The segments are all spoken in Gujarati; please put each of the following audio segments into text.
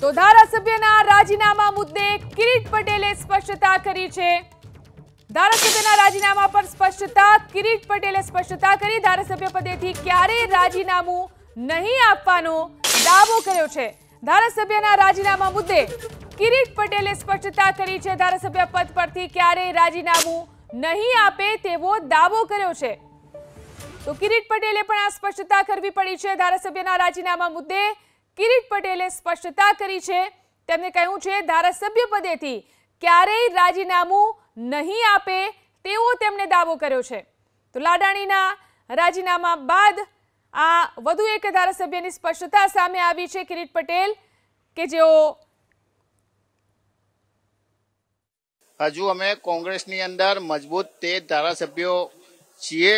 તો ધારાસભ્યના રાજીનામા મુદ્દે કિરીટ પટેલે સ્પષ્ટતા કરી છે ધારાસભ્યના રાજીનામા પર સ્પષ્ટતા કિરીટ પટેલે સ્પષ્ટતા કરી ધારાસભ્ય પદેથી ક્યારે રાજીનામું નહીં આપવાનો દાવો કર્યો છે ધારાસભ્યના રાજીનામા મુદ્દે કિરીટ પટેલે સ્પષ્ટતા કરી છે ધારાસભ્ય પદ પરથી ક્યારે રાજીનામું નહીં આપે તેવો દાવો કર્યો છે તો કિરીટ પટેલે પણ આ સ્પષ્ટતા કરવી પડી છે ધારાસભ્યના રાજીનામા મુદ્દે કિરીટ પટેલે સ્પષ્ટતા કરી છે તેમણે કહ્યું છે ધારાસભ્ય પદેથી ક્યારેય રાજીનામું નહીં આપે તેવો તેમણે દાવો કર્યો છે તો લાડાણીના રાજીનામા બાદ આ વધુ એક ધારાસભ્યની સ્પષ્ટતા સામે આવી છે કિરીટ પટેલ કે જેઓ હજુ અમે કોંગ્રેસની અંદર મજબૂત તે ધારાસભ્યો છીએ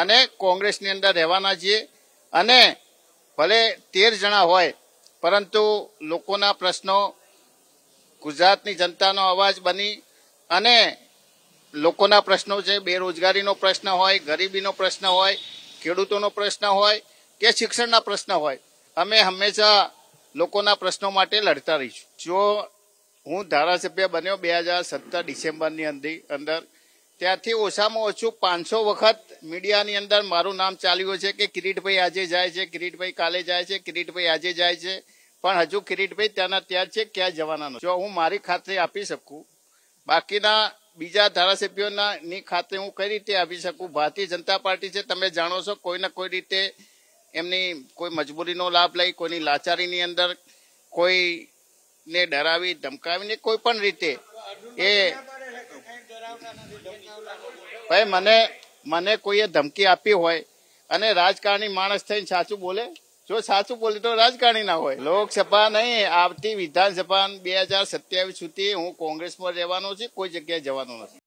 અને કોંગ્રેસની અંદર રહેવાના છીએ અને ભલે તેર જણા હોય પરંતુ લોકોના પ્રશ્નો ગુજરાતની જનતાનો અવાજ બની અને લોકોના પ્રશ્નો છે બેરોજગારીનો પ્રશ્ન હોય ગરીબીનો પ્રશ્ન હોય ખેડૂતોનો પ્રશ્ન હોય કે શિક્ષણના પ્રશ્ન હોય અમે હંમેશા લોકોના પ્રશ્નો માટે લડતા રહીશું જો હું ધારાસભ્ય બન્યો બે હજાર સત્તર ડિસેમ્બરની અંદર તે આ તો સામો છું 500 વખત મીડિયા ની અંદર મારું નામ ચાલ્યું છે કે કિરિટભાઈ આજે જાય છે કિરિટભાઈ કાલે જાય છે કિરિટભાઈ આજે જાય છે પણ હજુ કિરિટભાઈ ત્યાંના ત્યાં છે ક્યાં જવાના છે જો હું મારી ખાતાથી આપી શકું બાકીના બીજા ધારાશપિયોના ની ખાતે હું કઈ રીતે આપી શકું ભાજતી જનતા પાર્ટી છે તમે જાણો છો કોઈના કોઈ રીતે એમની કોઈ મજબૂરીનો લાભ લઈ કોઈની લાચારી ની અંદર કોઈ ને ડરાવી ધમકાવીને કોઈ પણ રીતે એ ભાઈ મને મને કોઈએ ધમકી આપી હોય અને રાજકારણી માણસ થઈને સાચું બોલે જો સાચું બોલે તો રાજકારણી ના હોય લોકસભા નહીં આવતી વિધાનસભા બે હજાર સત્યાવીસ સુધી હું કોંગ્રેસમાં રહેવાનો છું કોઈ જગ્યાએ જવાનો નથી